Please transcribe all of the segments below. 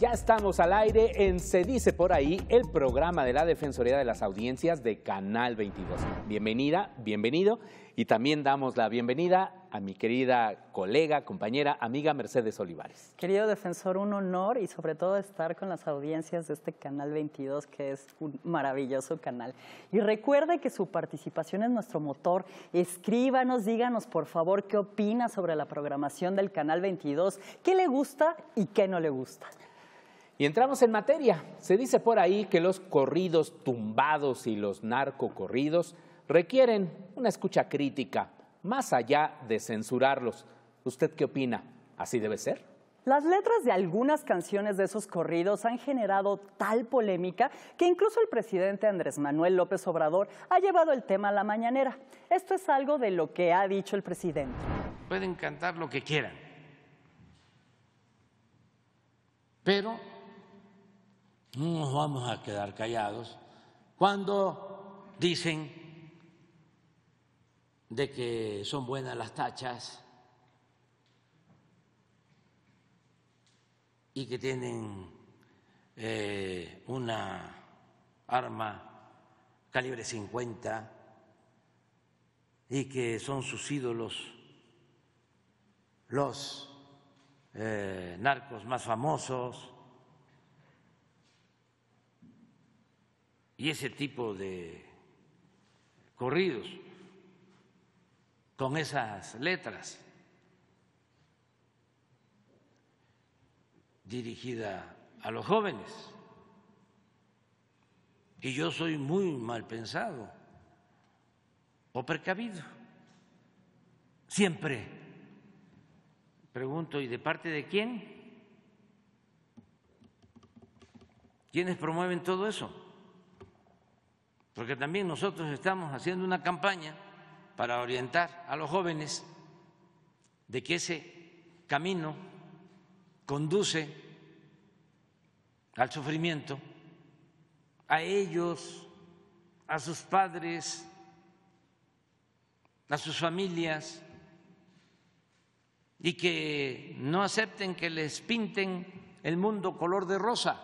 Ya estamos al aire en Se dice por ahí, el programa de la Defensoría de las Audiencias de Canal 22. Bienvenida, bienvenido y también damos la bienvenida a mi querida colega, compañera, amiga Mercedes Olivares. Querido defensor, un honor y sobre todo estar con las audiencias de este Canal 22, que es un maravilloso canal. Y recuerde que su participación es nuestro motor. Escríbanos, díganos por favor qué opina sobre la programación del Canal 22, qué le gusta y qué no le gusta. Y entramos en materia. Se dice por ahí que los corridos tumbados y los narcocorridos requieren una escucha crítica, más allá de censurarlos. ¿Usted qué opina? ¿Así debe ser? Las letras de algunas canciones de esos corridos han generado tal polémica que incluso el presidente Andrés Manuel López Obrador ha llevado el tema a la mañanera. Esto es algo de lo que ha dicho el presidente. Pueden cantar lo que quieran, pero no nos vamos a quedar callados cuando dicen de que son buenas las tachas y que tienen eh, una arma calibre 50 y que son sus ídolos los eh, narcos más famosos y ese tipo de corridos con esas letras dirigida a los jóvenes. Y yo soy muy mal pensado o precavido. Siempre. Pregunto, ¿y de parte de quién? ¿Quiénes promueven todo eso? porque también nosotros estamos haciendo una campaña para orientar a los jóvenes de que ese camino conduce al sufrimiento, a ellos, a sus padres, a sus familias, y que no acepten que les pinten el mundo color de rosa,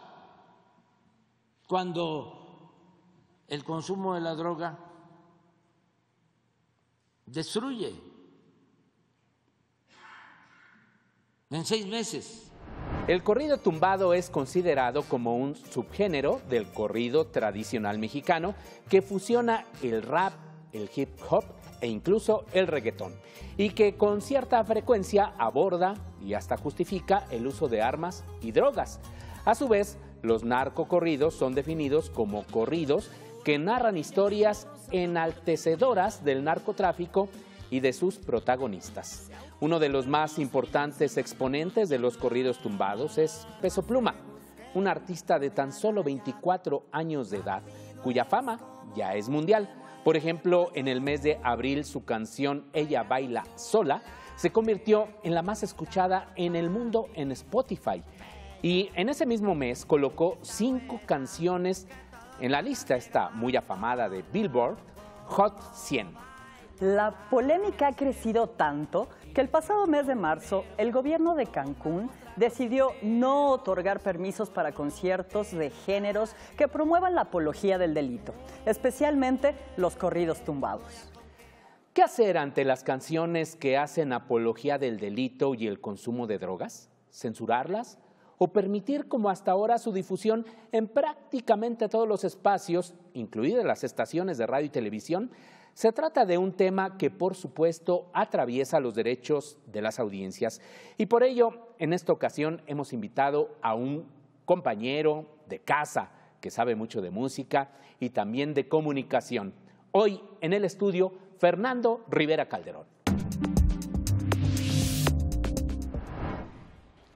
cuando el consumo de la droga destruye en seis meses. El corrido tumbado es considerado como un subgénero del corrido tradicional mexicano que fusiona el rap, el hip hop e incluso el reggaetón, y que con cierta frecuencia aborda y hasta justifica el uso de armas y drogas. A su vez, los narcocorridos son definidos como corridos que narran historias enaltecedoras del narcotráfico y de sus protagonistas. Uno de los más importantes exponentes de los corridos tumbados es Peso Pluma, un artista de tan solo 24 años de edad, cuya fama ya es mundial. Por ejemplo, en el mes de abril su canción Ella baila sola se convirtió en la más escuchada en el mundo en Spotify. Y en ese mismo mes colocó cinco canciones en la lista está muy afamada de Billboard, Hot 100. La polémica ha crecido tanto que el pasado mes de marzo el gobierno de Cancún decidió no otorgar permisos para conciertos de géneros que promuevan la apología del delito, especialmente los corridos tumbados. ¿Qué hacer ante las canciones que hacen apología del delito y el consumo de drogas? ¿Censurarlas? o permitir como hasta ahora su difusión en prácticamente todos los espacios, incluidas las estaciones de radio y televisión, se trata de un tema que, por supuesto, atraviesa los derechos de las audiencias. Y por ello, en esta ocasión hemos invitado a un compañero de casa que sabe mucho de música y también de comunicación. Hoy en el estudio, Fernando Rivera Calderón.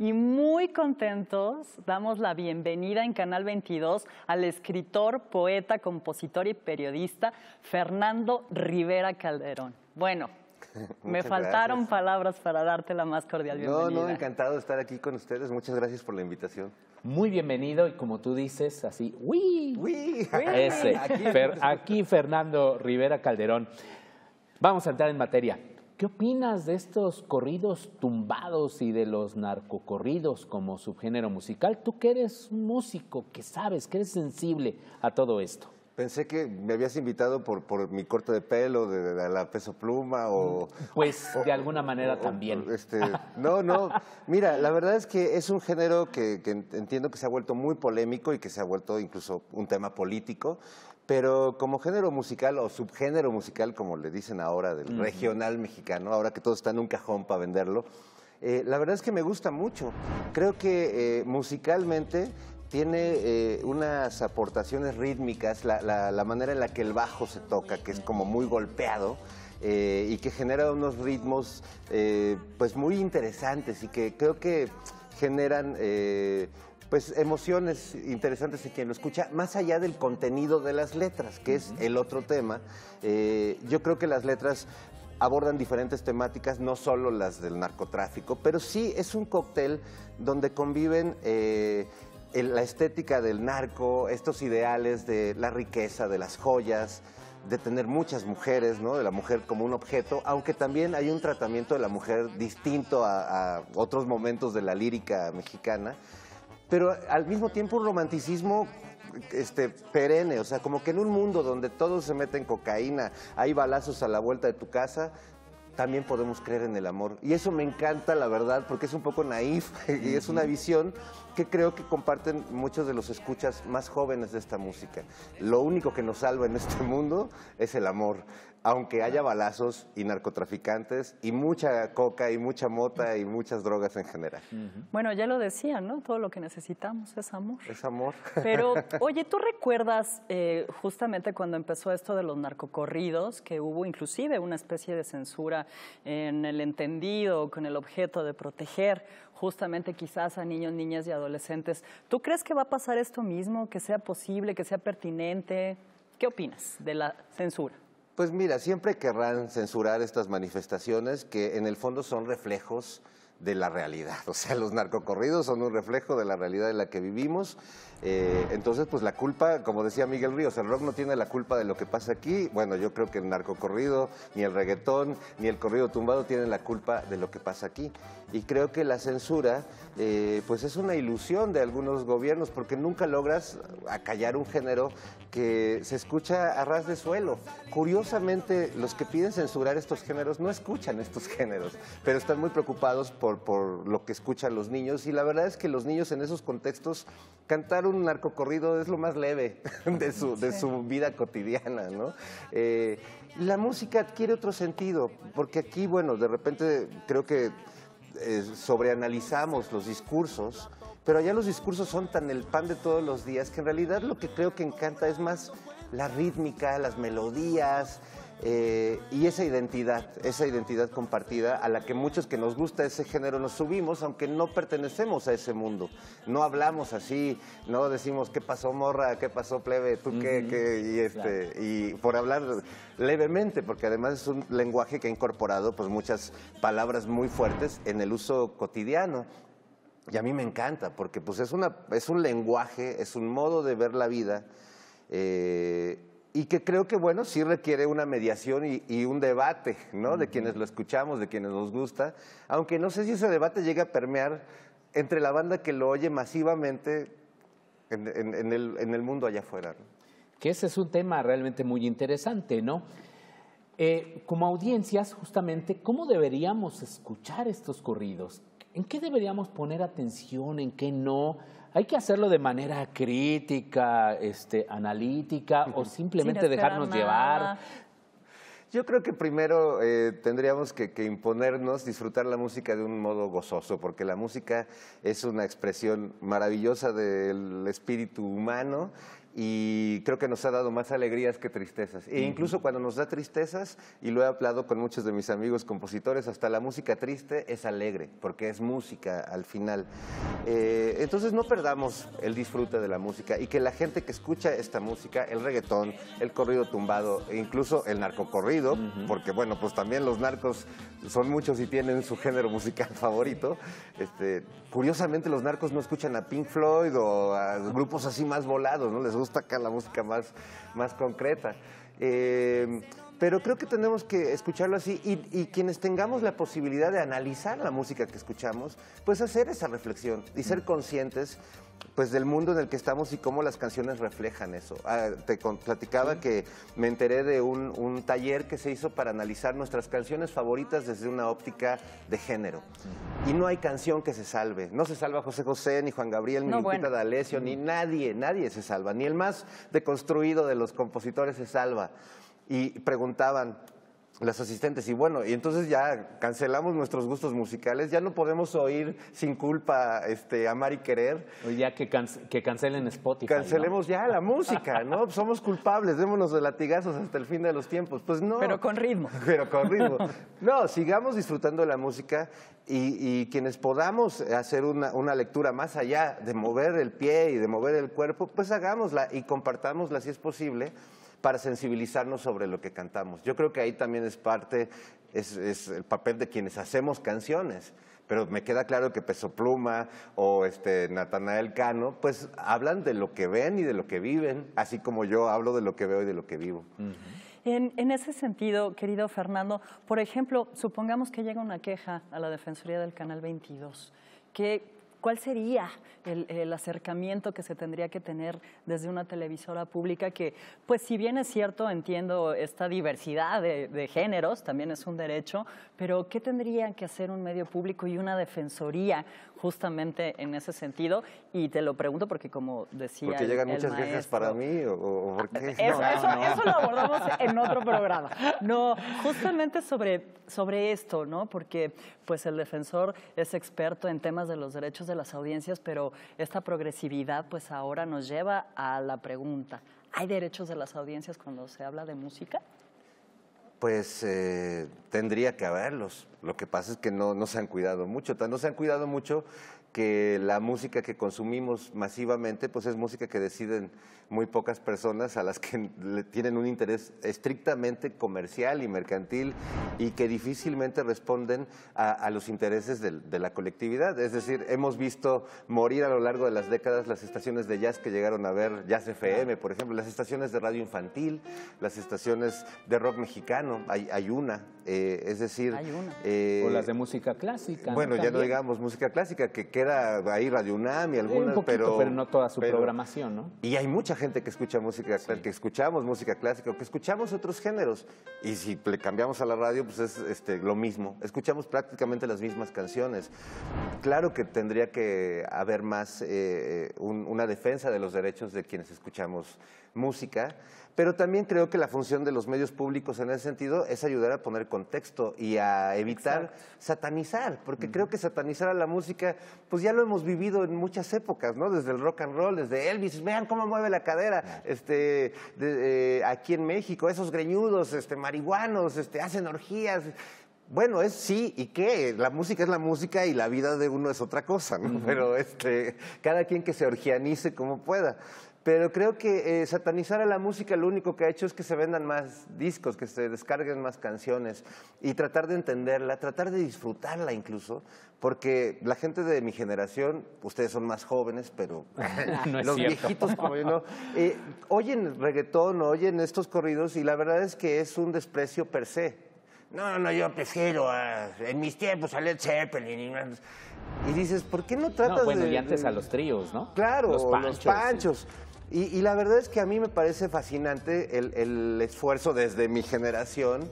y muy contentos damos la bienvenida en Canal 22 al escritor, poeta, compositor y periodista Fernando Rivera Calderón. Bueno, me faltaron palabras para darte la más cordial bienvenida. No, no, encantado de estar aquí con ustedes. Muchas gracias por la invitación. Muy bienvenido y como tú dices, así, ¡uy! aquí Fernando Rivera Calderón. Vamos a entrar en materia. ¿Qué opinas de estos corridos tumbados y de los narcocorridos como subgénero musical? Tú que eres músico, que sabes, que eres sensible a todo esto. Pensé que me habías invitado por, por mi corte de pelo, de, la peso pluma o... Mm, pues de alguna manera también. Este, no, no. Mira, la verdad es que es un género que, entiendo que se ha vuelto muy polémico y que se ha vuelto incluso un tema político pero como género musical o subgénero musical, como le dicen ahora, del regional mexicano, ahora que todo está en un cajón para venderlo, eh, la verdad es que me gusta mucho. Creo que eh, musicalmente tiene eh, unas aportaciones rítmicas, la, la, manera en la que el bajo se toca, que es como muy golpeado. y que genera unos ritmos pues muy interesantes y que creo que generan pues emociones interesantes en quien lo escucha, más allá del contenido de las letras, que es el otro tema. Eh, yo creo que las letras abordan diferentes temáticas, no solo las del narcotráfico, pero sí es un cóctel donde conviven... Eh, la estética del narco, estos ideales de la riqueza, de las joyas, de tener muchas mujeres, ¿no? De la mujer como un objeto, aunque también hay un tratamiento de la mujer distinto a otros momentos de la lírica mexicana pero al mismo tiempo un romanticismo este, perenne, o sea, como que en un mundo donde todos se meten cocaína, hay balazos a la vuelta de tu casa, también podemos creer en el amor. Y eso me encanta, la verdad, porque es un poco naif y es una visión que creo que comparten muchos de los escuchas más jóvenes de esta música. Lo único que nos salva en este mundo es el amor. Aunque haya balazos y narcotraficantes y mucha coca y mucha mota y muchas drogas en general. Bueno, ya lo decía, ¿no? Todo lo que necesitamos es amor. Es amor. Pero, oye, ¿tú recuerdas eh, justamente cuando empezó esto de los narcocorridos, que hubo inclusive una especie de censura en el entendido con el objeto de proteger justamente quizás a niños, niñas y adolescentes? ¿Tú crees que va a pasar esto mismo, que sea posible, que sea pertinente? ¿Qué opinas de la censura? Pues mira, siempre querrán censurar estas manifestaciones que en el fondo son reflejos de la realidad. O sea, los narcocorridos son un reflejo de la realidad en la que vivimos. Eh, entonces, pues la culpa, como decía Miguel Ríos, el rock no tiene la culpa de lo que pasa aquí. Bueno, yo creo que el narcocorrido, ni el reggaetón, ni el corrido tumbado tienen la culpa de lo que pasa aquí. Y creo que la censura, eh, pues es una ilusión de algunos gobiernos, porque nunca logras acallar un género que se escucha a ras de suelo. Curiosamente, los que piden censurar estos géneros no escuchan estos géneros, pero están muy preocupados por, lo que escuchan los niños. Y la verdad es que los niños en esos contextos, cantar un narcocorrido es lo más leve de su, de su vida cotidiana, eh, la música adquiere otro sentido, porque aquí, bueno, de repente creo que eh, sobreanalizamos los discursos pero allá los discursos son tan el pan de todos los días que en realidad lo que creo que encanta es más la rítmica, las melodías eh, y esa identidad, esa identidad compartida a la que muchos que nos gusta ese género nos subimos, aunque no pertenecemos a ese mundo. No hablamos así, no decimos qué pasó morra, qué pasó plebe, tú qué, qué, y, este, y por hablar levemente, porque además es un lenguaje que ha incorporado pues, muchas palabras muy fuertes en el uso cotidiano. Y a mí me encanta, porque pues es, una, es un lenguaje, es un modo de ver la vida, eh, y que creo que, bueno, sí requiere una mediación y, un debate, ¿no? De quienes lo escuchamos, de quienes nos gusta, aunque no sé si ese debate llega a permear entre la banda que lo oye masivamente en, el, mundo allá afuera. Que ese es un tema realmente muy interesante, ¿no? Eh, como audiencias, justamente, ¿cómo deberíamos escuchar estos corridos? ¿En qué deberíamos poner atención? ¿En qué no? ¿Hay que hacerlo de manera crítica, este, analítica o simplemente dejarnos llevar? Yo creo que primero eh, tendríamos que, imponernos disfrutar la música de un modo gozoso, porque la música es una expresión maravillosa del espíritu humano y creo que nos ha dado más alegrías que tristezas. E incluso cuando nos da tristezas, y lo he hablado con muchos de mis amigos compositores, hasta la música triste es alegre, porque es música al final. Eh, entonces no perdamos el disfrute de la música y que la gente que escucha esta música, el reggaetón, el corrido tumbado, e incluso el narcocorrido, porque bueno, pues también los narcos son muchos y tienen su género musical favorito. Este, curiosamente los narcos no escuchan a Pink Floyd o a grupos así más volados, ¿no? gusta acá la música más, concreta. Em, pero creo que tenemos que escucharlo así y, quienes tengamos la posibilidad de analizar la música que escuchamos, pues hacer esa reflexión y ser mm. conscientes pues del mundo en el que estamos y cómo las canciones reflejan eso. Ah, te platicaba que me enteré de un, taller que se hizo para analizar nuestras canciones favoritas desde una óptica de género. Y no hay canción que se salve. No se salva José José, ni Juan Gabriel, ni Lupita D'Alessio, ni mm. nadie, nadie se salva. Ni el más deconstruido de los compositores se salva. Y preguntaban, las asistentes y bueno, y entonces ya cancelamos nuestros gustos musicales, ya no podemos oír sin culpa este, Amar y Querer. O ya que, cancelen Spotify. Cancelemos ya la música, ¿no? Somos culpables, démonos de latigazos hasta el fin de los tiempos. Pues no. Pero con ritmo. Pero con ritmo. No, sigamos disfrutando de la música y, quienes podamos hacer una, una, lectura más allá de mover el pie y de mover el cuerpo, pues hagámosla y compartámosla si es posible para sensibilizarnos sobre lo que cantamos. Yo creo que ahí también es parte, es, el papel de quienes hacemos canciones pero me queda claro que Peso Pluma o este Natanael Cano, pues hablan de lo que ven y de lo que viven, así como yo hablo de lo que veo y de lo que vivo. en, ese sentido, querido Fernando, por ejemplo, supongamos que llega una queja a la Defensoría del Canal 22. que... ¿Cuál sería el, acercamiento que se tendría que tener desde una televisora pública que, pues si bien es cierto, entiendo esta diversidad de, géneros, también es un derecho, pero ¿qué tendría que hacer un medio público y una defensoría justamente en ese sentido? Y te lo pregunto porque como decía... Porque llegan muchas veces para mí o, por qué... Eso, eso, lo abordamos en otro programa. No, justamente sobre, sobre esto, ¿no? Porque pues el defensor es experto en temas de los derechos de las audiencias, pero esta progresividad pues ahora nos lleva a la pregunta, ¿hay derechos de las audiencias cuando se habla de música? Pues eh, tendría que haberlos. Lo que pasa es que no, no se han cuidado mucho. No se han cuidado mucho que la música que consumimos masivamente pues es música que deciden muy pocas personas a las que tienen un interés estrictamente comercial y mercantil y que difícilmente responden a, los intereses de, la colectividad. Es decir, hemos visto morir a lo largo de las décadas las estaciones de jazz que llegaron a ver, Jazz FM, por ejemplo, las estaciones de radio infantil, las estaciones de rock mexicano, hay, hay una, eh, es decir... Hay una. Eh, o las de música clásica. Bueno, ya no digamos música clásica, que queda ahí Radio UNAM y algunas, pero, no toda su programación, ¿no? Y hay mucha gente que escucha música, clásica, que escuchamos música clásica, que escuchamos otros géneros. Y si le cambiamos a la radio, pues es este, lo mismo. Escuchamos prácticamente las mismas canciones. Claro que tendría que haber más eh, una defensa de los derechos de quienes escuchamos música, pero también creo que la función de los medios públicos en ese sentido es ayudar a poner contexto y a evitar satanizar, porque creo que satanizar a la música, pues ya lo hemos vivido en muchas épocas, ¿no? Desde el rock and roll, desde Elvis, vean cómo mueve la cadera, este, eh, aquí en México, esos greñudos, este, marihuanos, este, hacen orgías. Bueno, es sí y qué. La música es la música y la vida de uno es otra cosa, ¿no? Pero este, cada quien que se orgianice como pueda. Pero creo que eh, satanizar a la música lo único que ha hecho es que se vendan más discos, que se descarguen más canciones y tratar de entenderla, tratar de disfrutarla incluso, porque la gente de mi generación, ustedes son más jóvenes, pero los viejitos como yo, no, eh, oyen reggaetón, oyen estos corridos y la verdad es que es un desprecio per se. No, no, yo prefiero en mis tiempos a Led Zeppelin. Y, dices, ¿por qué no tratas de...? Bueno, y antes a los tríos, ¿no? Claro, Los panchos. Los panchos. Y, la verdad es que a mí me parece fascinante el, esfuerzo desde mi generación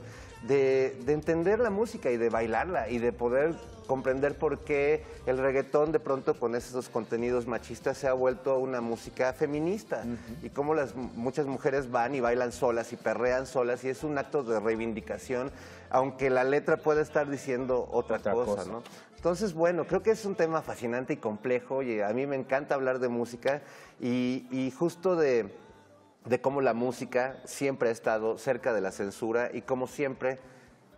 de, entender la música y de bailarla y de poder comprender por qué el reggaetón de pronto con esos contenidos machistas se ha vuelto una música feminista y cómo las muchas mujeres van y bailan solas y perrean solas y es un acto de reivindicación aunque la letra pueda estar diciendo otra, cosa, cosa, ¿no? Entonces, bueno, creo que es un tema fascinante y complejo y a mí me encanta hablar de música y, justo de, de cómo la música siempre ha estado cerca de la censura y cómo siempre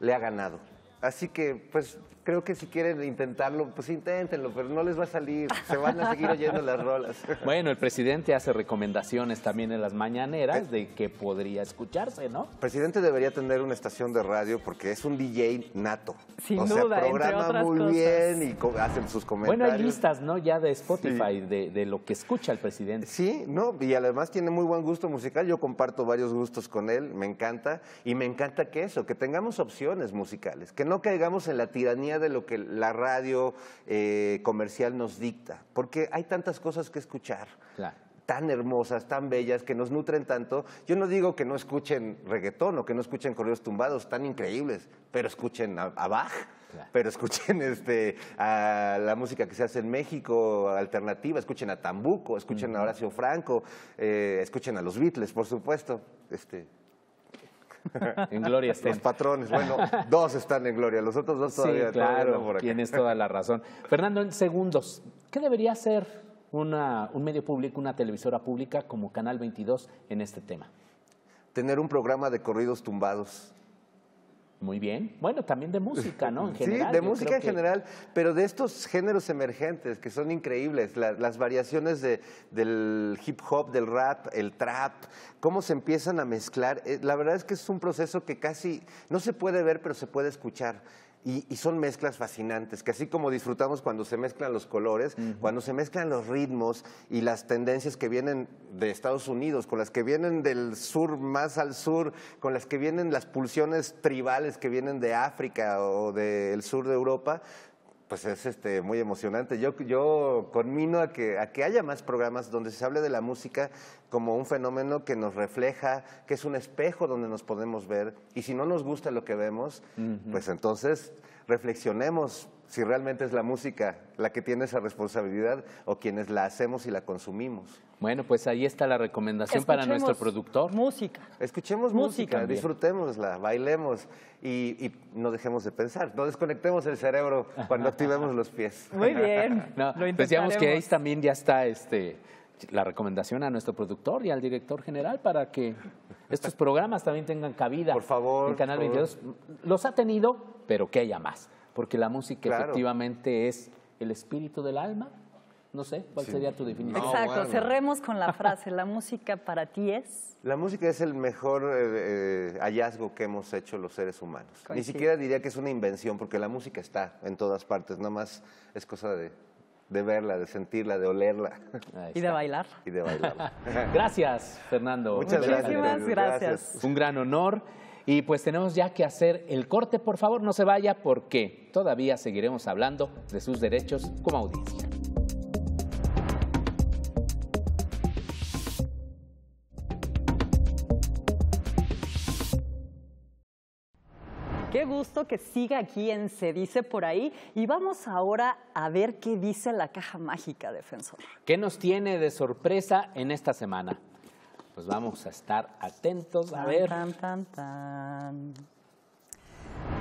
le ha ganado. Así que, pues, creo que si quieren intentarlo, pues inténtenlo, pero no les va a salir. Se van a seguir oyendo las rolas. Bueno, el presidente hace recomendaciones también en las mañaneras de que podría escucharse, ¿no? El presidente debería tener una estación de radio porque es un DJ nato. Sin o sea, programa muy bien y hacen sus comentarios. Bueno, hay listas, ¿no? Ya de Spotify, de, de, lo que escucha el presidente. Sí, no, y además tiene muy buen gusto musical. Yo comparto varios gustos con él, me encanta. Y me encanta que eso, que tengamos opciones musicales, que no caigamos en la tiranía de lo que la radio eh, comercial nos dicta, porque hay tantas cosas que escuchar. tan hermosas, tan bellas, que nos nutren tanto. Yo no digo que no escuchen reggaetón o que no escuchen correos tumbados, tan increíbles, pero escuchen a, Bach, Pero escuchen este, a la música que se hace en México, alternativa, escuchen a Tambuco, escuchen a Horacio Franco, eh, escuchen a los Beatles, por supuesto. Este, en gloria estén. Los patrones, bueno, dos están en gloria, los otros dos todavía, sí, claro, por Tienes toda la razón. Fernando, en segundos, ¿qué debería hacer un medio público, una televisora pública como Canal 22 en este tema? Tener un programa de corridos tumbados muy bien. Bueno, también de música, ¿no? En general, sí, de música en general, pero de estos géneros emergentes que son increíbles, las variaciones del hip hop, del rap, el trap, cómo se empiezan a mezclar. Eh, la verdad es que es un proceso que casi no se puede ver, pero se puede escuchar. Y, son mezclas fascinantes, que así como disfrutamos cuando se mezclan los colores, cuando se mezclan los ritmos y las tendencias que vienen de Estados Unidos, con las que vienen del sur más al sur, con las que vienen las pulsiones tribales que vienen de África o del sur de Europa, pues es este, muy emocionante. Yo, yo conmino a que, a que haya más programas donde se hable de la música como un fenómeno que nos refleja, que es un espejo donde nos podemos ver. Y si no nos gusta lo que vemos, pues entonces reflexionemos si realmente es la música la que tiene esa responsabilidad o quienes la hacemos y la consumimos. Bueno, pues ahí está la recomendación para nuestro productor. Música. Escuchemos música, disfrutémosla, bailemos y, no dejemos de pensar, no desconectemos el cerebro cuando activemos los pies. Muy bien. no, lo pues que ahí también ya está este, la recomendación a nuestro productor y al director general para que estos programas también tengan cabida. Por favor. En Canal 22 los ha tenido, pero que haya más porque la música efectivamente es el espíritu del alma. No sé, ¿cuál sería tu definición? Exacto, cerremos con la frase, la música para ti es... La música es el mejor eh, eh, hallazgo que hemos hecho los seres humanos. Ni siquiera diría que es una invención, porque la música está en todas partes, nada más es cosa de, verla, de sentirla, de olerla. Y de bailar. Y de bailar. gracias, Fernando. Muchas Muchísimas gracias. gracias. Un gran honor. Y pues tenemos ya que hacer el corte, por favor no se vaya porque todavía seguiremos hablando de sus derechos como audiencia. Qué gusto que siga aquí en Se Dice por ahí. Y vamos ahora a ver qué dice la caja mágica defensor. ¿Qué nos tiene de sorpresa en esta semana? Pues vamos a estar atentos a ver.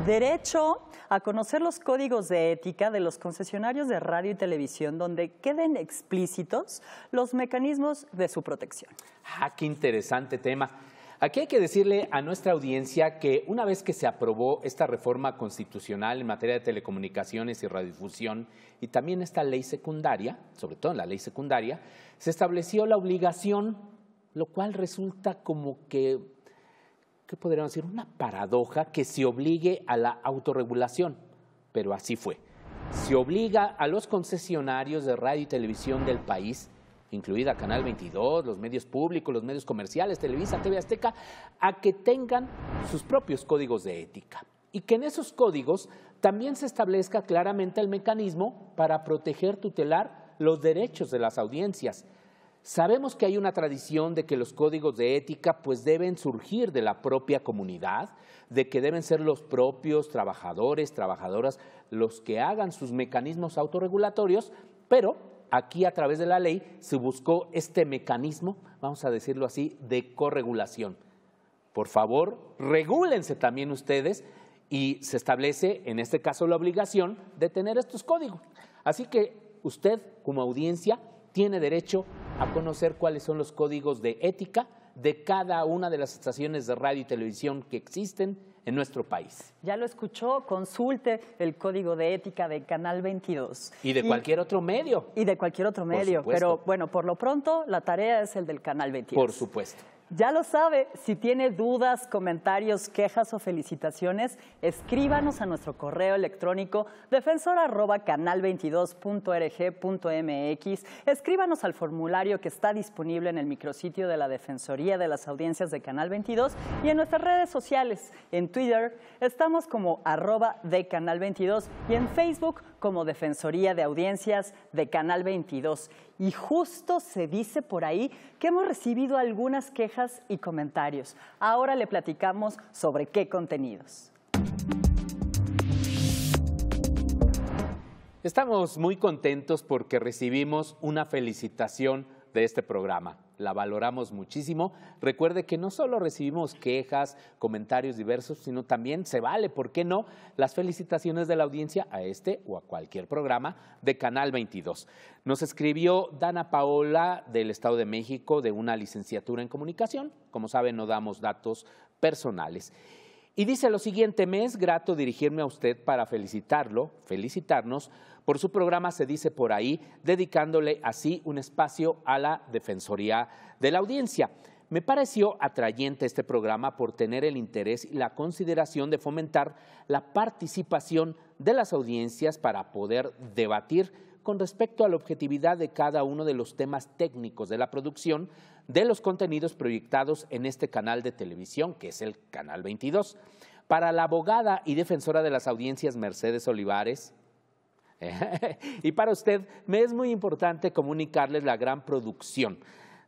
Derecho a conocer los códigos de ética de los concesionarios de radio y televisión, donde queden explícitos los mecanismos de su protección. Ah, qué interesante tema. Aquí hay que decirle a nuestra audiencia que una vez que se aprobó esta reforma constitucional en materia de telecomunicaciones y radiodifusión y también esta ley secundaria, sobre todo la ley secundaria, se estableció la obligación lo cual resulta como que, ¿qué podríamos decir? Una paradoja que se obligue a la autorregulación, pero así fue. Se obliga a los concesionarios de radio y televisión del país, incluida Canal 22, los medios públicos, los medios comerciales, Televisa, TV Azteca, a que tengan sus propios códigos de ética y que en esos códigos también se establezca claramente el mecanismo para proteger, tutelar los derechos de las audiencias Sabemos que hay una tradición de que los códigos de ética pues, deben surgir de la propia comunidad, de que deben ser los propios trabajadores, trabajadoras, los que hagan sus mecanismos autorregulatorios, pero aquí a través de la ley se buscó este mecanismo, vamos a decirlo así, de corregulación. Por favor, regúlense también ustedes y se establece, en este caso, la obligación de tener estos códigos. Así que usted, como audiencia, tiene derecho a conocer cuáles son los códigos de ética de cada una de las estaciones de radio y televisión que existen en nuestro país. Ya lo escuchó, consulte el código de ética de Canal 22. Y de cualquier otro medio. Y de cualquier otro medio, pero bueno, por lo pronto la tarea es el del Canal 22. Por supuesto. Ya lo sabe, si tiene dudas, comentarios, quejas o felicitaciones, escríbanos a nuestro correo electrónico defensorcanal mx. Escríbanos al formulario que está disponible en el micrositio de la Defensoría de las Audiencias de Canal 22 y en nuestras redes sociales. En Twitter estamos como arroba de Canal 22 y en Facebook como Defensoría de Audiencias de Canal 22. Y justo se dice por ahí que hemos recibido algunas quejas y comentarios. Ahora le platicamos sobre qué contenidos. Estamos muy contentos porque recibimos una felicitación este programa. La valoramos muchísimo. Recuerde que no solo recibimos quejas, comentarios diversos, sino también se vale, ¿por qué no?, las felicitaciones de la audiencia a este o a cualquier programa de Canal 22. Nos escribió Dana Paola del Estado de México de una licenciatura en comunicación. Como saben, no damos datos personales. Y dice lo siguiente, me es grato dirigirme a usted para felicitarlo, felicitarnos por su programa Se dice por ahí, dedicándole así un espacio a la Defensoría de la Audiencia. Me pareció atrayente este programa por tener el interés y la consideración de fomentar la participación de las audiencias para poder debatir con respecto a la objetividad de cada uno de los temas técnicos de la producción de los contenidos proyectados en este canal de televisión, que es el Canal 22. Para la abogada y defensora de las audiencias Mercedes Olivares, y para usted me es muy importante comunicarles la gran producción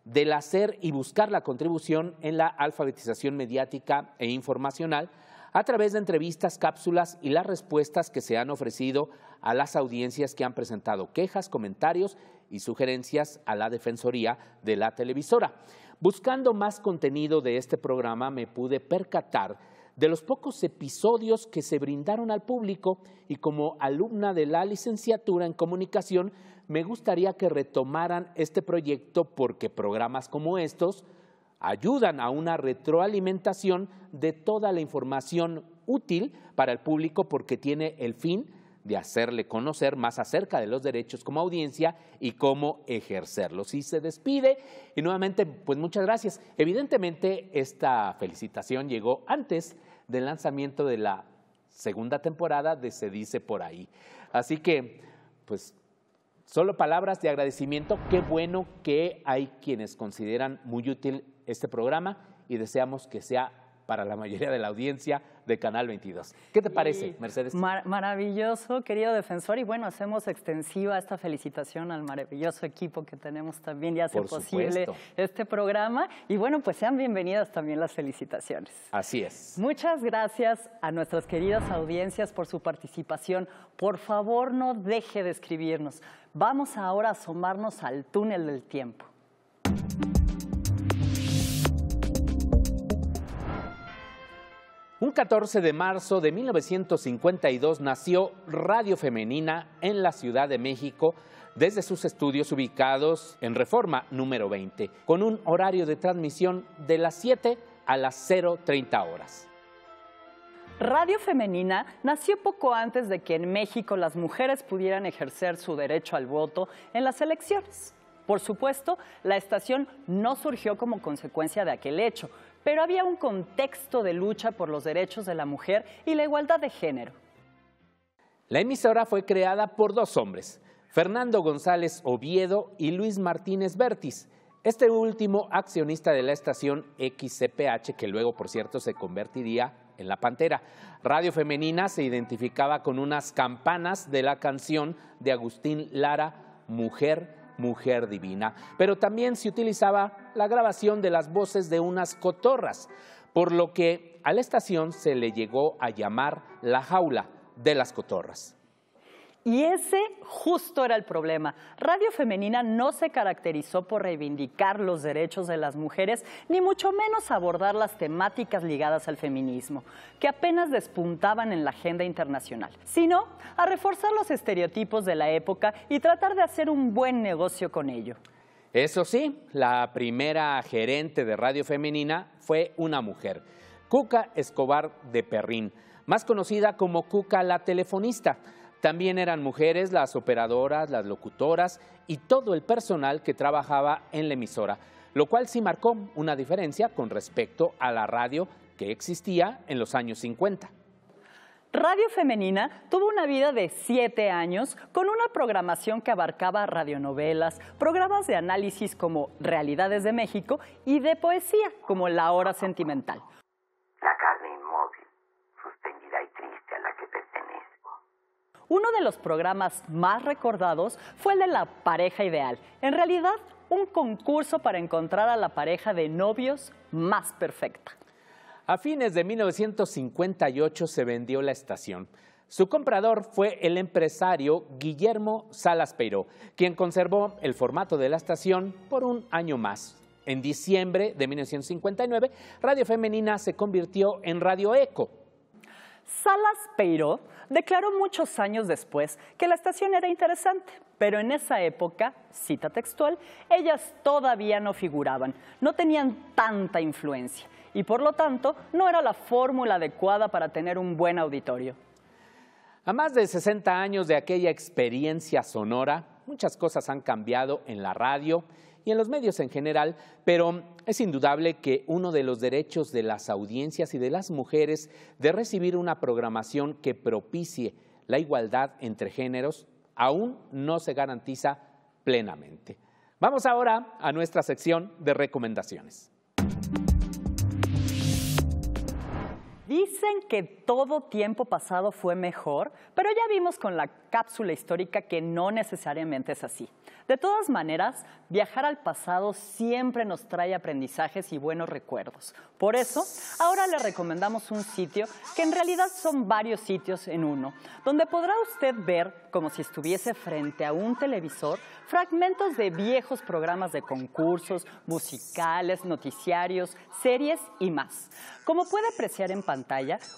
del hacer y buscar la contribución en la alfabetización mediática e informacional a través de entrevistas, cápsulas y las respuestas que se han ofrecido a las audiencias que han presentado quejas, comentarios y sugerencias a la Defensoría de la Televisora. Buscando más contenido de este programa me pude percatar de los pocos episodios que se brindaron al público y como alumna de la licenciatura en comunicación me gustaría que retomaran este proyecto porque programas como estos ayudan a una retroalimentación de toda la información útil para el público porque tiene el fin de hacerle conocer más acerca de los derechos como audiencia y cómo ejercerlos. Y se despide y nuevamente, pues muchas gracias. Evidentemente, esta felicitación llegó antes del lanzamiento de la segunda temporada de Se dice por ahí. Así que, pues, solo palabras de agradecimiento. Qué bueno que hay quienes consideran muy útil este programa y deseamos que sea para la mayoría de la audiencia de Canal 22. ¿Qué te parece, Mercedes? maravilloso, querido defensor, y bueno, hacemos extensiva esta felicitación al maravilloso equipo que tenemos también y hace posible este programa. Y bueno, pues sean bienvenidas también las felicitaciones. Así es. Muchas gracias a nuestras queridas audiencias por su participación. Por favor, no deje de escribirnos. Vamos ahora a asomarnos al túnel del tiempo. Un 14 de marzo de 1952 nació Radio Femenina en la Ciudad de México desde sus estudios ubicados en Reforma número 20, con un horario de transmisión de las 7 a las 0.30 horas. Radio Femenina nació poco antes de que en México las mujeres pudieran ejercer su derecho al voto en las elecciones. Por supuesto, la estación no surgió como consecuencia de aquel hecho, pero había un contexto de lucha por los derechos de la mujer y la igualdad de género. La emisora fue creada por dos hombres, Fernando González Oviedo y Luis Martínez Bertis, este último accionista de la estación XCPH, que luego, por cierto, se convertiría en La Pantera. Radio Femenina se identificaba con unas campanas de la canción de Agustín Lara, Mujer mujer divina. Pero también se utilizaba la grabación de las voces de unas cotorras, por lo que a la estación se le llegó a llamar la jaula de las cotorras. Y ese justo era el problema. Radio Femenina no se caracterizó por reivindicar los derechos de las mujeres, ni mucho menos abordar las temáticas ligadas al feminismo, que apenas despuntaban en la agenda internacional, sino a reforzar los estereotipos de la época y tratar de hacer un buen negocio con ello. Eso sí, la primera gerente de Radio Femenina fue una mujer, Cuca Escobar de Perrín, más conocida como Cuca la Telefonista también eran mujeres las operadoras, las locutoras y todo el personal que trabajaba en la emisora, lo cual sí marcó una diferencia con respecto a la radio que existía en los años 50. Radio Femenina tuvo una vida de siete años con una programación que abarcaba radionovelas, programas de análisis como Realidades de México y de poesía como La Hora Sentimental. Uno de los programas más recordados fue el de la pareja ideal. En realidad, un concurso para encontrar a la pareja de novios más perfecta. A fines de 1958 se vendió la estación. Su comprador fue el empresario Guillermo Salas Peiro, quien conservó el formato de la estación por un año más. En diciembre de 1959, Radio Femenina se convirtió en Radio Eco, Salas Peiró declaró muchos años después que la estación era interesante, pero en esa época, cita textual, ellas todavía no figuraban, no tenían tanta influencia y por lo tanto no era la fórmula adecuada para tener un buen auditorio. A más de 60 años de aquella experiencia sonora, muchas cosas han cambiado en la radio y en los medios en general, pero es indudable que uno de los derechos de las audiencias y de las mujeres de recibir una programación que propicie la igualdad entre géneros aún no se garantiza plenamente. Vamos ahora a nuestra sección de recomendaciones. Dicen que todo tiempo pasado fue mejor, pero ya vimos con la cápsula histórica que no necesariamente es así. De todas maneras, viajar al pasado siempre nos trae aprendizajes y buenos recuerdos. Por eso, ahora le recomendamos un sitio que en realidad son varios sitios en uno, donde podrá usted ver, como si estuviese frente a un televisor, fragmentos de viejos programas de concursos, musicales, noticiarios, series y más. Como puede apreciar en pantalla,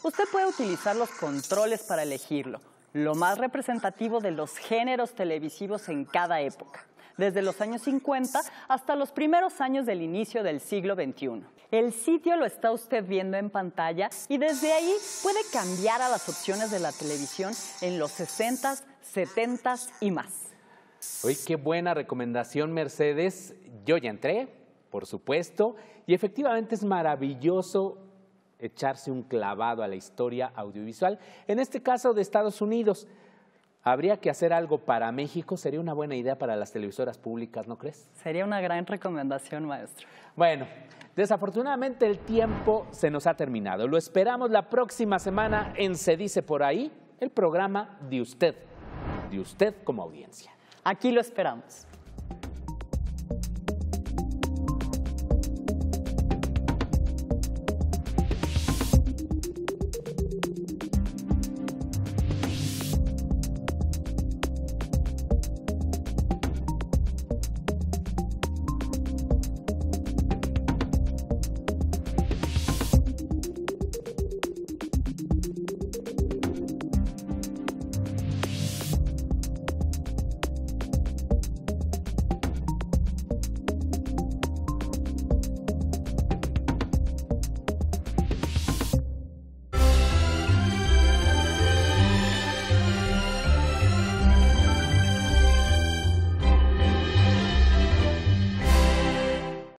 usted puede utilizar los controles para elegirlo, lo más representativo de los géneros televisivos en cada época desde los años 50 hasta los primeros años del inicio del siglo XXI. El sitio lo está usted viendo en pantalla y desde ahí puede cambiar a las opciones de la televisión en los 60s, 70s y más. Hoy qué buena recomendación, Mercedes. Yo ya entré, por supuesto, y efectivamente es maravilloso echarse un clavado a la historia audiovisual, en este caso de Estados Unidos. Habría que hacer algo para México, sería una buena idea para las televisoras públicas, ¿no crees? Sería una gran recomendación, maestro. Bueno, desafortunadamente el tiempo se nos ha terminado. Lo esperamos la próxima semana en Se dice por ahí, el programa de usted, de usted como audiencia. Aquí lo esperamos.